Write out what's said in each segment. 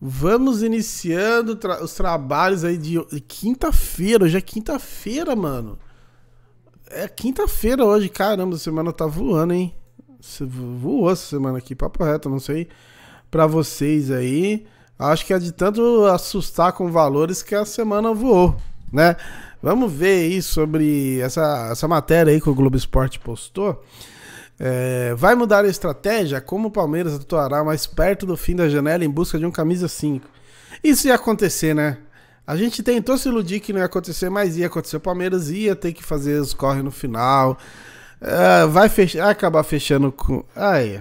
Vamos iniciando tra os trabalhos aí de, quinta-feira. Hoje é quinta-feira, mano. É quinta-feira hoje, caramba, a semana tá voando, hein? Você voou essa semana aqui, papo reto, não sei. Pra vocês aí. Acho que é de tanto assustar com valores que a semana voou, né? Vamos ver aí sobre essa, essa matéria aí que o Globo Esporte postou. É, vai mudar a estratégia? Como o Palmeiras atuará mais perto do fim da janela em busca de um camisa 5? Isso ia acontecer, né? A gente tentou se iludir que não ia acontecer, mas ia acontecer. O Palmeiras ia ter que fazer os corre no final. É, vai fechar, acabar fechando com. Aí.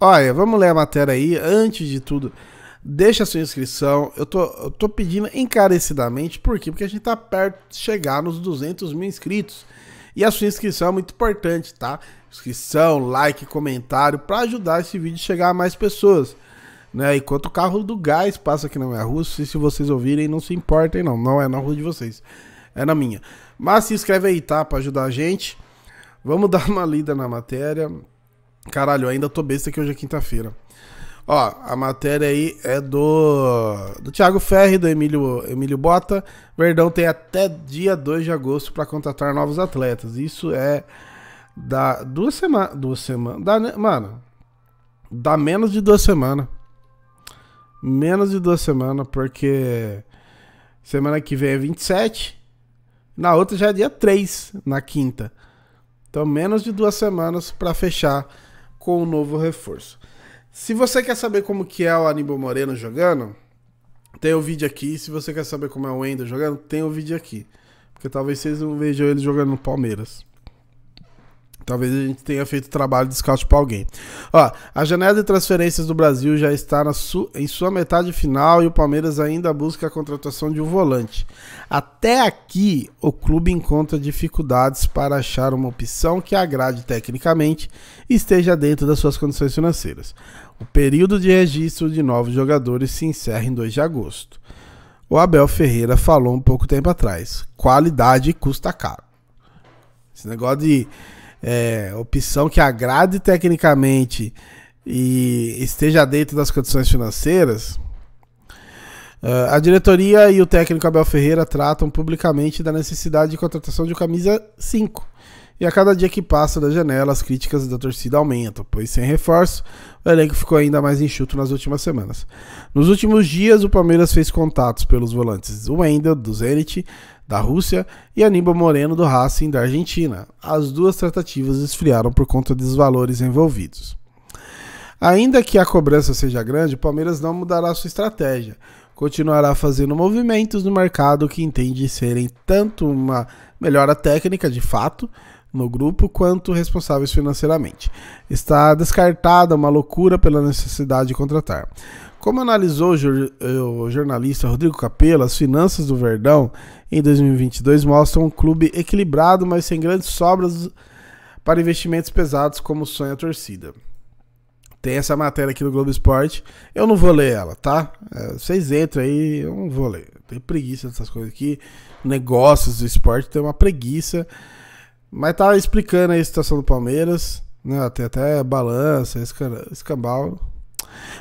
Olha, vamos ler a matéria aí. Antes de tudo, deixa a sua inscrição. Eu tô, eu tô pedindo encarecidamente, por quê? Porque a gente tá perto de chegar nos 200 mil inscritos. E a sua inscrição é muito importante, tá? Inscrição, like, comentário para ajudar esse vídeo a chegar a mais pessoas. Né? Enquanto o carro do gás passa aqui na minha rua, se, se vocês ouvirem, não se importem não, não é na rua de vocês, é na minha. Mas se inscreve aí, tá? Para ajudar a gente. Vamos dar uma lida na matéria. Caralho, ainda tô besta que hoje é quinta-feira. Ó, a matéria aí é do, do Thiago Ferri, do Emílio, Emílio Bota. Verdão tem até dia 2 de agosto para contratar novos atletas. Isso é da duas semanas. Duas semanas. mano, dá menos de duas semanas. Menos de duas semanas, porque semana que vem é 27. Na outra já é dia 3, na quinta. Então, menos de duas semanas para fechar com o um novo reforço. Se você quer saber como que é o Aníbal Moreno jogando, tem o vídeo aqui. Se você quer saber como é o Wendel jogando, tem o vídeo aqui. Porque talvez vocês não vejam ele jogando no Palmeiras. Talvez a gente tenha feito trabalho de scout para alguém. Ó, a janela de transferências do Brasil já está su em sua metade final e o Palmeiras ainda busca a contratação de um volante. Até aqui, o clube encontra dificuldades para achar uma opção que agrade tecnicamente e esteja dentro das suas condições financeiras. O período de registro de novos jogadores se encerra em 2 de agosto. O Abel Ferreira falou um pouco tempo atrás: qualidade custa caro. Esse negócio de é, opção que agrade tecnicamente e esteja dentro das condições financeiras, é, a diretoria e o técnico Abel Ferreira tratam publicamente da necessidade de contratação de camisa 5. E a cada dia que passa da janela, as críticas da torcida aumentam, pois sem reforço, o elenco ficou ainda mais enxuto nas últimas semanas. Nos últimos dias, o Palmeiras fez contatos pelos volantes Wendel, do Zenit, da Rússia, e Aníbal Moreno do Racing da Argentina. As duas tratativas esfriaram por conta dos valores envolvidos. Ainda que a cobrança seja grande, o Palmeiras não mudará sua estratégia. Continuará fazendo movimentos no mercado que entende serem tanto uma melhora técnica, de fato, no grupo, quanto responsáveis financeiramente. Está descartada uma loucura pela necessidade de contratar. Como analisou eh, o jornalista Rodrigo Capello, as finanças do Verdão em 2022 mostram um clube equilibrado, mas sem grandes sobras para investimentos pesados como sonha a torcida. Tem essa matéria aqui do Globo Esporte, eu não vou ler ela, tá? É, vocês entram aí, eu não vou ler. Tem preguiça dessas coisas aqui, negócios do esporte, tem uma preguiça. Mas tá explicando aí a situação do Palmeiras, né? Tem até balança, escambau.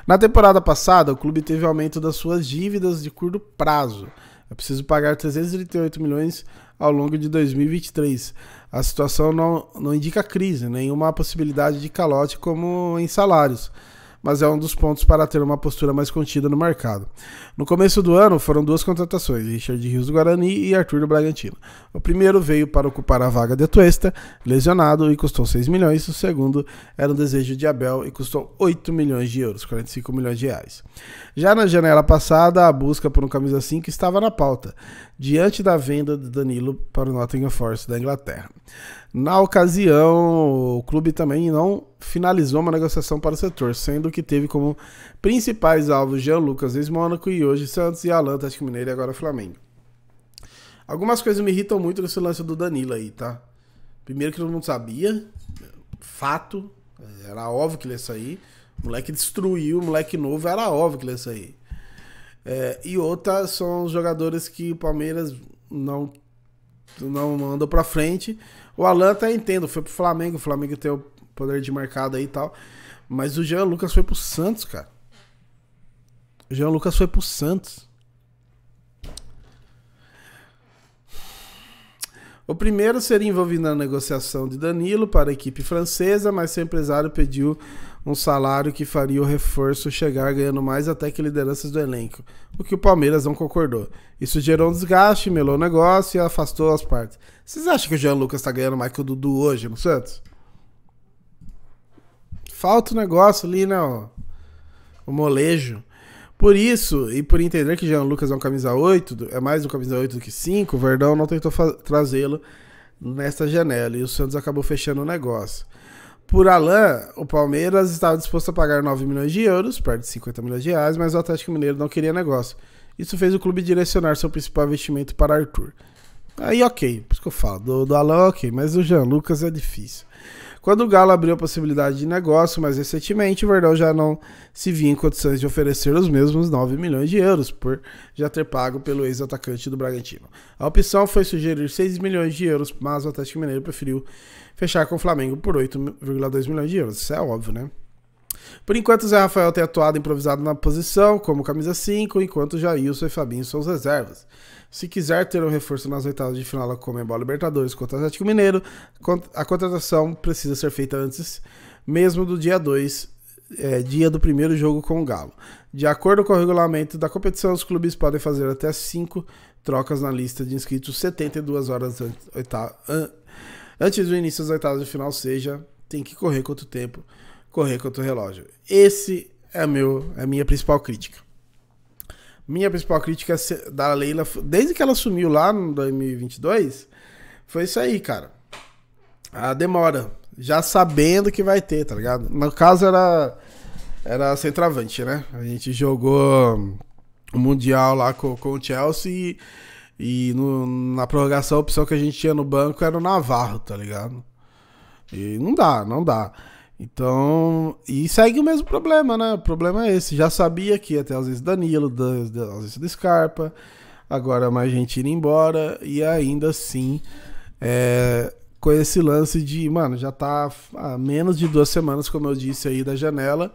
Na temporada passada, o clube teve aumento das suas dívidas de curto prazo. É preciso pagar 338 milhões ao longo de 2023. A situação não, não indica crise, nenhuma possibilidade de calote como em salários mas é um dos pontos para ter uma postura mais contida no mercado. No começo do ano foram duas contratações, Richard Rios do Guarani e Arthur do Bragantino. O primeiro veio para ocupar a vaga de Tuesta, lesionado e custou 6 milhões, o segundo era um desejo de Abel e custou 8 milhões de euros, 45 milhões de reais. Já na janela passada, a busca por um camisa 5 estava na pauta, diante da venda de Danilo para o Nottingham Forest da Inglaterra. Na ocasião, o clube também não finalizou uma negociação para o setor, sendo que teve como principais alvos Jean Lucas, ex-Mônaco, e hoje Santos e Alan, Atlético Mineiro e agora Flamengo. Algumas coisas me irritam muito nesse lance do Danilo aí, tá? Primeiro que todo mundo sabia, fato, era óbvio que ele ia sair. moleque destruiu, moleque novo, era óbvio que ele ia sair. É, e outra são os jogadores que o Palmeiras não não andou para frente. O Alan até entendo, foi pro Flamengo, o Flamengo tem o poder de mercado aí e tal. Mas o Jean Lucas foi pro Santos, cara. O Jean Lucas foi pro Santos. O primeiro seria envolvido na negociação de Danilo para a equipe francesa, mas seu empresário pediu um salário que faria o reforço chegar ganhando mais até que lideranças do elenco, o que o Palmeiras não concordou. Isso gerou um desgaste, melou o negócio e afastou as partes. Vocês acham que o Jean Lucas está ganhando mais que o Dudu hoje no Santos? Falta o um negócio ali, né? Ó, o molejo. Por isso, e por entender que Jean Lucas é um camisa 8, é mais um camisa 8 do que 5, o Verdão não tentou trazê-lo nesta janela e o Santos acabou fechando o negócio. Por Alain, o Palmeiras estava disposto a pagar 9 milhões de euros, perto de 50 milhões de reais, mas o Atlético Mineiro não queria negócio. Isso fez o clube direcionar seu principal investimento para Arthur. Aí ok, por isso que eu falo, do, do Alain ok, mas o Jean Lucas é difícil quando o Galo abriu a possibilidade de negócio, mas recentemente o Verdão já não se via em condições de oferecer os mesmos 9 milhões de euros, por já ter pago pelo ex-atacante do Bragantino. A opção foi sugerir 6 milhões de euros, mas o Atlético Mineiro preferiu fechar com o Flamengo por 8,2 milhões de euros. Isso é óbvio, né? Por enquanto, Zé Rafael tem atuado improvisado na posição, como camisa 5, enquanto Jailson e Fabinho são os reservas. Se quiser ter um reforço nas oitavas de final da Comembol Libertadores contra o Atlético Mineiro, a contratação precisa ser feita antes mesmo do dia 2, é, dia do primeiro jogo com o Galo. De acordo com o regulamento da competição, os clubes podem fazer até 5 trocas na lista de inscritos 72 horas antes, oitava, an, antes do início das oitavas de final, ou seja, tem que correr quanto tempo correr contra o relógio. Esse é meu, a é minha principal crítica. Minha principal crítica da Leila, desde que ela sumiu lá no 2022, foi isso aí, cara. A demora, já sabendo que vai ter, tá ligado? No caso era era centroavante, né? A gente jogou o mundial lá com, com o Chelsea e, e no, na prorrogação a opção que a gente tinha no banco era o Navarro, tá ligado? E não dá, não dá. Então, e segue o mesmo problema, né? O problema é esse. Já sabia que até às vezes Danilo, da, vezes ausência do Scarpa, agora é mais gente indo embora, e ainda assim, é, com esse lance de, mano, já tá há menos de duas semanas, como eu disse aí, da janela,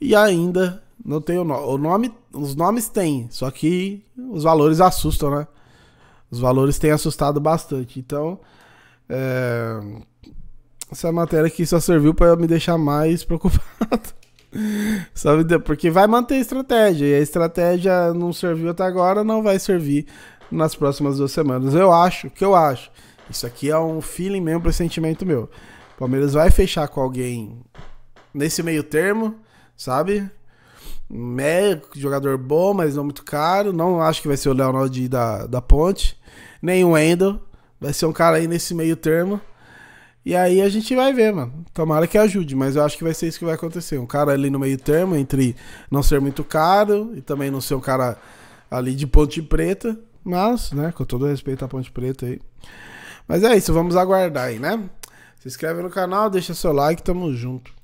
e ainda não tem o nome. O nome os nomes tem, só que os valores assustam, né? Os valores têm assustado bastante. Então, é, essa é matéria aqui só serviu para me deixar mais preocupado. Sabe? Porque vai manter a estratégia. E a estratégia não serviu até agora, não vai servir nas próximas duas semanas. Eu acho, que eu acho. Isso aqui é um feeling mesmo, pressentimento meu. O Palmeiras vai fechar com alguém nesse meio termo, sabe? Médio, jogador bom, mas não muito caro. Não acho que vai ser o Leonardo da, da Ponte, nem o Wendel. Vai ser um cara aí nesse meio termo. E aí a gente vai ver, mano. Tomara que ajude, mas eu acho que vai ser isso que vai acontecer. Um cara ali no meio termo entre não ser muito caro e também não ser um cara ali de Ponte Preta. Mas, né, com todo respeito à Ponte Preta aí. Mas é isso, vamos aguardar aí, né? Se inscreve no canal, deixa seu like, tamo junto.